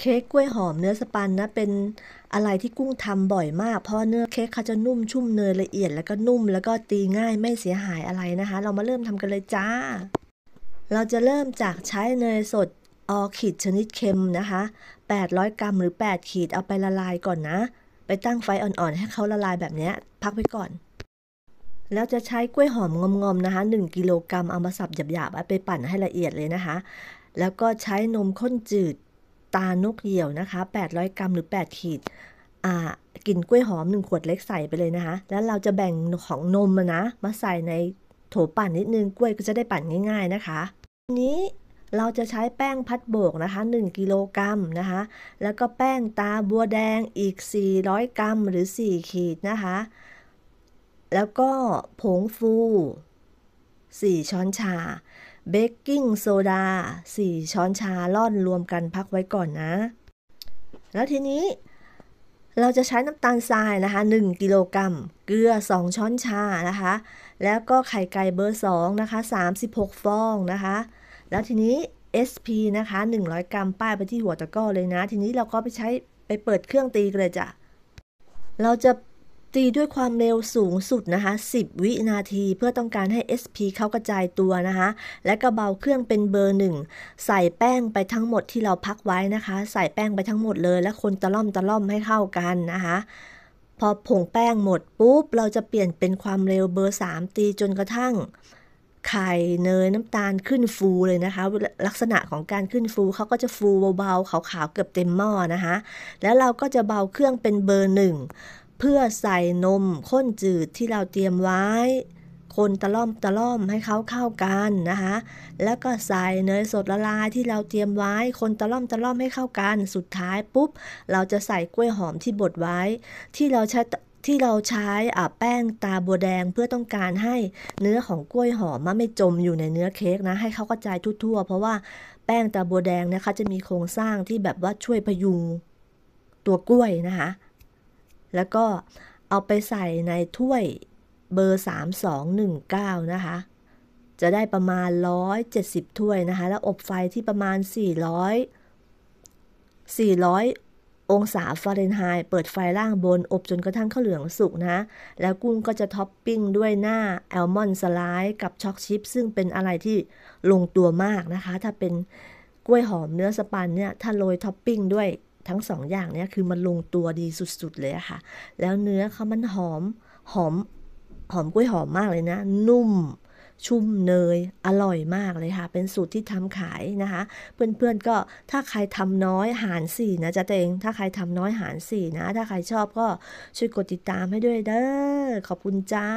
เค้กกล้วยหอมเนื้อสปันนะเป็นอะไรที่กุ้งทำบ่อยมากเพราะเนื้อเค้กเขาจะนุ่มชุ่มเนยละเอียดแล้วก็นุ่ม แล้วก็ตีง่ายไม่เสียหายอะไรนะคะ เรามาเริ่มทำกันเลยจ้า เราจะเริ่มจากใช้เนยสดออขีดชนิดเค็มนะคะ 800 กรัมหรือ 8 ขีดเอาไปละลายก่อนนะ ไปตั้งไฟอ่อนๆให้เขาละลายแบบนี้พักไว้ก่อนแล้วจะใช้กล้วยหอมงอมๆนะคะ1กิโลกรัมเอามาสับหยาบๆไปปั่นให้ละเอียดเลยนะคะ แล้วก็ใช้นมข้นจืดตา นกเหยี่ยว นะคะ 800 กรัม หรือ 8 ขีดกินกล้วยหอม 1 ขวดเล็กใส่ไปเลยนะคะ แล้วเราจะแบ่งของนมนะ มาใส่ในโถปั่น นิดนึง กล้วยก็จะได้ปั่นง่าย ๆ นะคะนี้เราจะใช้แป้งพัดโบก นะคะ 1 กิโลกรัมนะคะ แล้วก็แป้ง ตาบัวแดงอีก 400 กรัม หรือ 4 ขีดนะคะ แล้วก็ผงฟู 4 ช้อนชาเบกกิ้งโซดา4ช้อนชาล่อนรวมกันพักไว้ก่อนนะ แล้วทีนี้เราจะใช้น้ำตาลทรายนะคะ1กิโลกรัมเกลือ 2 ช้อนชานะคะแล้วก็ไข่ไก่เบอร์ 2 นะคะ 36 ฟองนะคะแล้วทีนี้ SP นะคะ100 กรัมป้ายไปที่หัวตะกร้อเลยนะ ทีนี้เราก็ไปใช้ไปเปิดเครื่องตีกันเลยจ้ะเราจะตีด้วยความเร็วสูงสุดนะคะ10 วินาทีเพื่อต้องการให้ SP เขากระจายตัวนะคะและก็เบาเครื่องเป็นเบอร์หนึ่งใส่แป้งไปทั้งหมดที่เราพักไว้นะคะ ใส่แป้งไปทั้งหมดเลย และคนตะล่อมตะล่อมให้เข้ากันนะคะพอผงแป้งหมดปุ๊บเราจะเปลี่ยนเป็นความเร็วเบอร์ 3 ตีจนกระทั่งไข่เนยน้ำตาลขึ้นฟูเลยนะคะลักษณะของการขึ้นฟูเขาก็จะฟูเบาๆขาวๆเกือบเต็มหม้อนะคะแล้วเราก็จะเบาเครื่องเป็นเบอร์หนึ่งพื่อใส่นมข้นจืดที่เราเตรียมไว้ คนตะล่อมตะล่อมให้เขาเข้ากันนะคะแล้วก็ใส่เนยสดละลายที่เราเตรียมไว้ คนตะล่อมตะล่อมให้เข้ากัน สุดท้ายปุ๊บ เราจะใส่กล้วยหอมที่บดไว้ ที่เราใช้ที่เราใช้แป้งตาบัวแดงเพื่อต้องการให้เนื้อของกล้วยหอมไม่จมอยู่ในเนื้อเค้กนะ ให้เขากระจายทั่วๆ เพราะว่าแป้งตาบัวแดงนะคะ จะมีโครงสร้างที่แบบว่าช่วยพยุงตัวกล้วยนะคะแล้วก็เอาไปใส่ในถ้วยเบอร์ 3219 นะคะ จะได้ประมาณ 170 ถ้วยนะคะ แล้วอบไฟที่ประมาณ 400 400 องศาฟาเรนไฮต์เปิดไฟล่างบนอบจนกระทั่งข้าวเหลืองสุกนะแล้วกุ้งก็จะท็อปปิ้งด้วยหน้าแอลมอนสไลด์กับช็อกชิพซึ่งเป็นอะไรที่ลงตัวมากนะคะ ถ้าเป็นกล้วยหอมเนื้อสปันเนี่ย ถ้าโรยท็อปปิ้งด้วยทั้งสองอย่างเนี่ยคือมันลงตัวดีสุด ๆ เลยค่ะ แล้วเนื้อเขามันหอม หอมหอมกล้วยหอมมากเลยนะ นุ่ม ชุ่มเนยอร่อยมากเลยค่ะ เป็นสูตรที่ทำขายนะคะ เพื่อนๆก็ถ้าใครทำน้อยหารสี่นะจ๊ะตัวเอง ถ้าใครทำน้อยหารสี่นะ ถ้าใครชอบก็ช่วยกดติดตามให้ด้วย เด้อ ขอบคุณจ้า